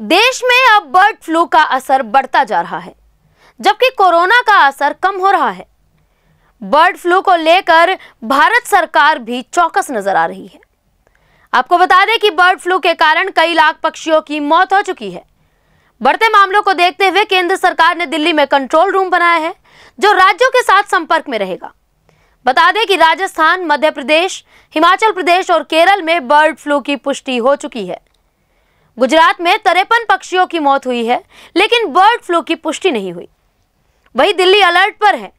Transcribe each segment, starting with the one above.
देश में अब बर्ड फ्लू का असर बढ़ता जा रहा है जबकि कोरोना का असर कम हो रहा है बर्ड फ्लू को लेकर भारत सरकार भी चौकस नजर आ रही है आपको बता दें कि बर्ड फ्लू के कारण कई लाख पक्षियों की मौत हो चुकी है बढ़ते मामलों को देखते हुए केंद्र सरकार ने दिल्ली में कंट्रोल रूम बनाया है जो राज्यों के साथ संपर्क में रहेगा बता दें कि राजस्थान मध्य प्रदेश हिमाचल प्रदेश और केरल में बर्ड फ्लू की पुष्टि हो चुकी है गुजरात में तरेपन पक्षियों की मौत हुई है लेकिन बर्ड फ्लू की पुष्टि नहीं हुई वही दिल्ली अलर्ट पर है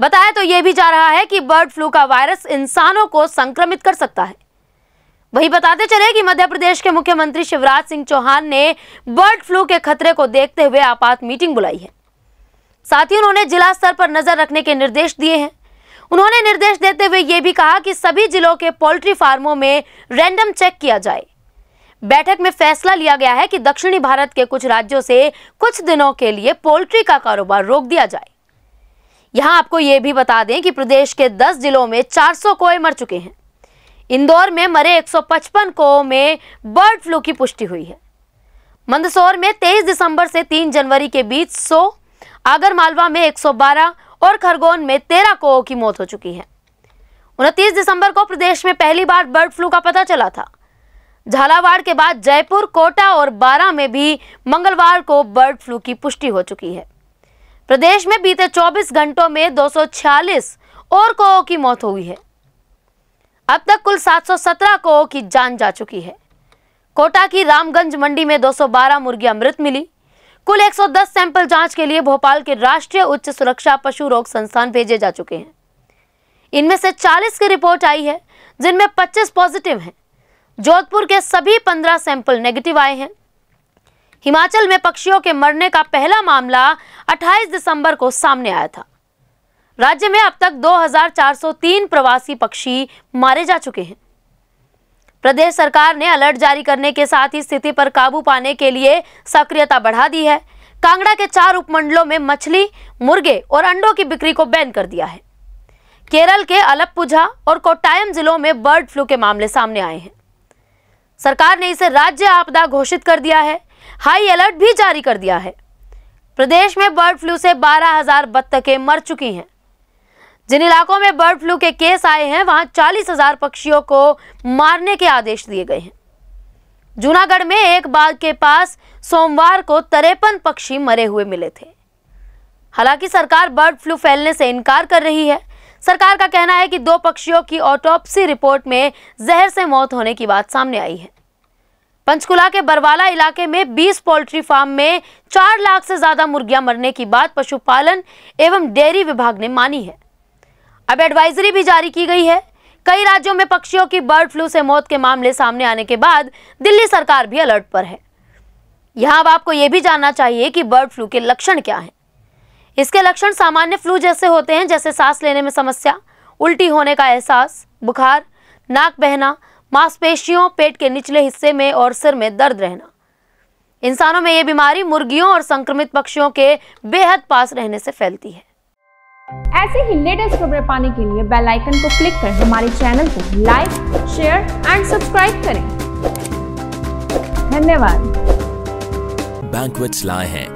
बताया तो यह भी जा रहा है कि बर्ड फ्लू का वायरस इंसानों को संक्रमित कर सकता है वही बताते चले कि मध्य प्रदेश के मुख्यमंत्री शिवराज सिंह चौहान ने बर्ड फ्लू के खतरे को देखते हुए आपात मीटिंग बुलाई है साथ ही उन्होंने जिला स्तर पर नजर रखने के निर्देश दिए हैं उन्होंने निर्देश देते हुए यह भी कहा कि सभी जिलों के पोल्ट्री फार्मों में रैंडम चेक किया जाए बैठक में फैसला लिया गया है कि दक्षिणी भारत के कुछ राज्यों से कुछ दिनों के लिए पोल्ट्री का कारोबार रोक दिया जाए यहां आपको यह भी बता दें कि प्रदेश के 10 जिलों में 400 कोए मर चुके हैं इंदौर में मरे 155 कोओं में बर्ड फ्लू की पुष्टि हुई है मंदसौर में 23 दिसंबर से 3 जनवरी के बीच 100, आगरमालवा में 112 और खरगोन में 13 कोओं की मौत हो चुकी है उनतीस दिसंबर को प्रदेश में पहली बार बर्ड फ्लू का पता चला था झालावाड़ के बाद जयपुर कोटा और बारा में भी मंगलवार को बर्ड फ्लू की पुष्टि हो चुकी है प्रदेश में बीते 24 घंटों में 246 और कोओ की मौत हुई है अब तक कुल 717 कोओ की जान जा चुकी है कोटा की रामगंज मंडी में 212 मुर्गियां मृत मिली कुल 110 सैंपल जांच के लिए भोपाल के राष्ट्रीय उच्च सुरक्षा पशु रोग संस्थान भेजे जा चुके हैं इनमें से 40 की रिपोर्ट आई है जिनमें 25 पॉजिटिव हैं जोधपुर के सभी पंद्रह सैंपल नेगेटिव आए हैं हिमाचल में पक्षियों के मरने का पहला मामला 28 दिसंबर को सामने आया था राज्य में अब तक 2,403 प्रवासी पक्षी मारे जा चुके हैं प्रदेश सरकार ने अलर्ट जारी करने के साथ ही स्थिति पर काबू पाने के लिए सक्रियता बढ़ा दी है कांगड़ा के चार उपमंडलों में मछली मुर्गे और अंडों की बिक्री को बैन कर दिया है केरल के अलपुझा और कोटायम जिलों में बर्ड फ्लू के मामले सामने आए हैं सरकार ने इसे राज्य आपदा घोषित कर दिया है हाई अलर्ट भी जारी कर दिया है प्रदेश में बर्ड फ्लू से बारह हजार बत्तखें मर चुकी हैं जिन इलाकों में बर्ड फ्लू के केस आए हैं वहां चालीस हजार पक्षियों को मारने के आदेश दिए गए हैं जूनागढ़ में एक बाग के पास सोमवार को तरेपन पक्षी मरे हुए मिले थे हालांकि सरकार बर्ड फ्लू फैलने से इनकार कर रही है सरकार का कहना है कि दो पक्षियों की ऑटोप्सी रिपोर्ट में जहर से मौत होने की बात सामने आई है पंचकुला के बरवाला इलाके में 20 पोल्ट्री फार्म में 4 लाख से ज्यादा मुर्गियां मरने की बात पशुपालन एवं डेयरी विभाग ने मानी है अब एडवाइजरी भी जारी की गई है कई राज्यों में पक्षियों की बर्ड फ्लू से मौत के मामले सामने आने के बाद दिल्ली सरकार भी अलर्ट पर है यहां अब आपको यह भी जानना चाहिए कि बर्ड फ्लू के लक्षण क्या हैं इसके लक्षण सामान्य फ्लू जैसे होते हैं जैसे सांस लेने में समस्या उल्टी होने का एहसास बुखार नाक बहना मांसपेशियों पेट के निचले हिस्से में और सिर में दर्द रहना इंसानों में ये बीमारी मुर्गियों और संक्रमित पक्षियों के बेहद पास रहने से फैलती है ऐसे ही लेटेस्ट खबरें पाने के लिए बेल आइकन को क्लिक कर हमारे चैनल को लाइक शेयर एंड सब्सक्राइब करें धन्यवाद बैंक लाए हैं